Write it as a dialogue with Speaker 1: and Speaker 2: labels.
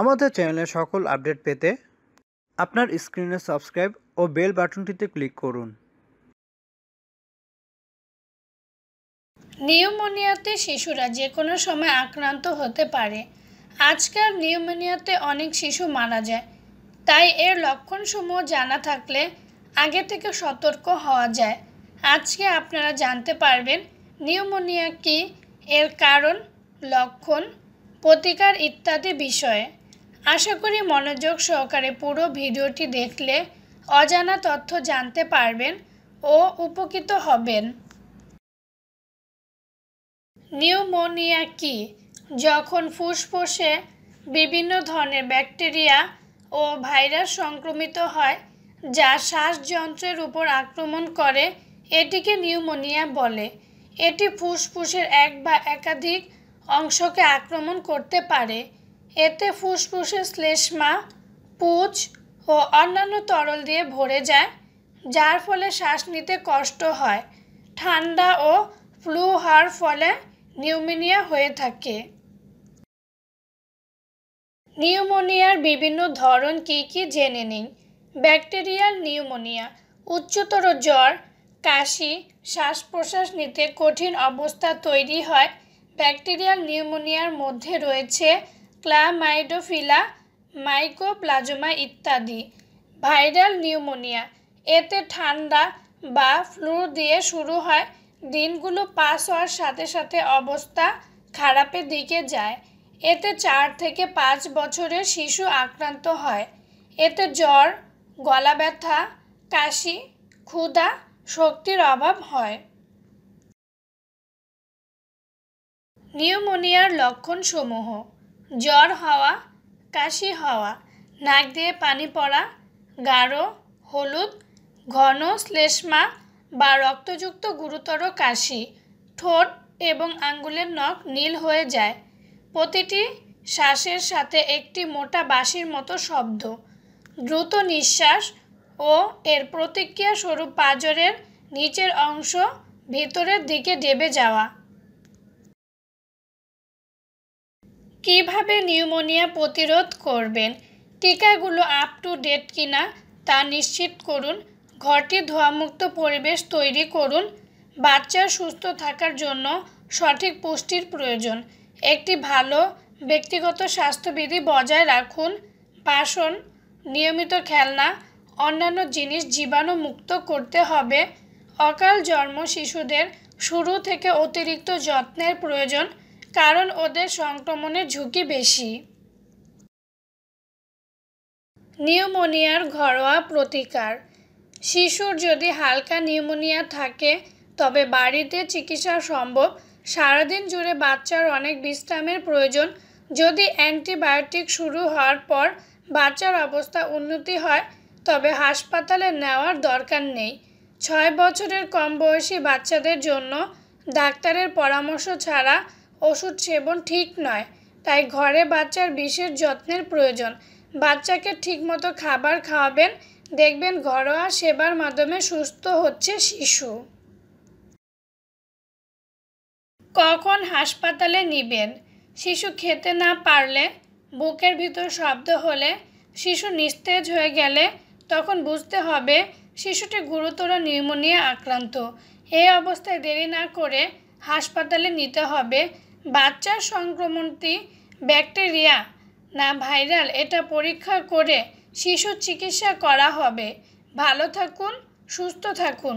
Speaker 1: আমাদের চ্যানেলের সকল আপডেট পেতে আপনার স্ক্রিনে সাবস্ক্রাইব ও বেল বাটনটিতে ক্লিক করুন নিউমোনিয়াতে শিশুরা যে কোনো সময় আক্রান্ত হতে পারে আজকাল নিউমোনিয়াতে অনেক শিশু মারা যায় তাই এর লক্ষণসমূহ জানা থাকলে আগে থেকে সতর্ক হওয়া যায় আজকে আপনারা জানতে পারবেন নিউমোনিয়া কি এর কারণ লক্ষণ প্রতিকার ইত্যাদি বিষয়ে আশা করি মনোযোগ সহকারে পুরো ভিডিওটি দেখলে অজানা তথ্য জানতে পারবেন ও উপকৃত হবেন নিউমোনিয়া কি যখন ফুসফুসে বিভিন্ন ধরনের ব্যাকটেরিয়া ও ভাইরাস সংক্রমিত হয় যা শ্বাসযন্ত্রের উপর আক্রমণ করে এটিকে নিউমোনিয়া বলে এটি ফুসফুসের এক বা একাধিক অংশকে আক্রমণ করতে পারে এতে ফুসফুসের শ্লেষ্মা পুচ ও অন্যান্য তরল দিয়ে ভরে যায় যার ফলে শ্বাস নিতে কষ্ট হয় ঠান্ডা ও ফ্লু হওয়ার ফলে নিউমোনিয়া হয়ে থাকে নিউমোনিয়ার বিভিন্ন ধরন কি কি জেনে নিন ব্যাকটেরিয়াল নিউমোনিয়া উচ্চতর জ্বর কাশি শ্বাস প্রশ্বাস নিতে কঠিন অবস্থা তৈরি হয় ব্যাকটেরিয়াল নিউমোনিয়ার মধ্যে রয়েছে ক্লামাইডোফিলা মাইকোপ্লাজমা ইত্যাদি ভাইরাল নিউমোনিয়া এতে ঠান্ডা বা ফ্লু দিয়ে শুরু হয় দিনগুলো পাস হওয়ার সাথে সাথে অবস্থা খারাপের দিকে যায় এতে চার থেকে পাঁচ বছরের শিশু আক্রান্ত হয় এতে জ্বর গলা ব্যথা কাশি ক্ষুধা শক্তির অভাব হয় নিউমোনিয়ার লক্ষণসমূহ জ্বর হওয়া কাশি হওয়া নাক দিয়ে পানি পড়া গাঢ় হলুদ ঘন শ্লেষ্মা বা রক্তযুক্ত গুরুতর কাশি ঠোঁট এবং আঙ্গুলের নখ নীল হয়ে যায় প্রতিটি শ্বাসের সাথে একটি মোটা বাঁশির মতো শব্দ দ্রুত নিঃশ্বাস ও এর প্রতিক্রিয়া স্বরূপ পাঁজরের নিচের অংশ ভিতরের দিকে ডেবে যাওয়া কিভাবে নিউমোনিয়া প্রতিরোধ করবেন টিকাগুলো আপ টু ডেট কিনা তা নিশ্চিত করুন ঘরটি ধোয়ামুক্ত পরিবেশ তৈরি করুন বাচ্চার সুস্থ থাকার জন্য সঠিক পুষ্টির প্রয়োজন একটি ভালো ব্যক্তিগত স্বাস্থ্যবিধি বজায় রাখুন বাসন নিয়মিত খেলনা অন্যান্য জিনিস জীবাণুমুক্ত করতে হবে অকাল জন্ম শিশুদের শুরু থেকে অতিরিক্ত যত্নের প্রয়োজন কারণ ওদের সংক্রমণের ঝুঁকি বেশি নিউমোনিয়ার ঘরোয়া প্রতিকার শিশুর যদি হালকা নিউমোনিয়া থাকে তবে বাড়িতে চিকিৎসা সম্ভব সারাদিন জুড়ে বাচ্চার অনেক বিশ্রামের প্রয়োজন যদি অ্যান্টিবায়োটিক শুরু হওয়ার পর বাচ্চার অবস্থা উন্নতি হয় তবে হাসপাতালে নেওয়ার দরকার নেই ছয় বছরের কম বয়সী বাচ্চাদের জন্য ডাক্তারের পরামর্শ ছাড়া ওষুধ সেবন ঠিক নয় তাই ঘরে বাচ্চার বিশেষ যত্নের প্রয়োজন বাচ্চাকে ঠিকমতো খাবার খাওয়াবেন দেখবেন ঘরোয়া সেবার মাধ্যমে সুস্থ হচ্ছে শিশু কখন হাসপাতালে নিবেন শিশু খেতে না পারলে বুকের ভিতর শব্দ হলে শিশু নিস্তেজ হয়ে গেলে তখন বুঝতে হবে শিশুটি গুরুতর নিউমোনিয়া আক্রান্ত এই অবস্থায় দেরি না করে হাসপাতালে নিতে হবে বাচ্চার সংক্রমণটি ব্যাকটেরিয়া না ভাইরাল এটা পরীক্ষা করে শিশু চিকিৎসা করা হবে ভালো থাকুন সুস্থ থাকুন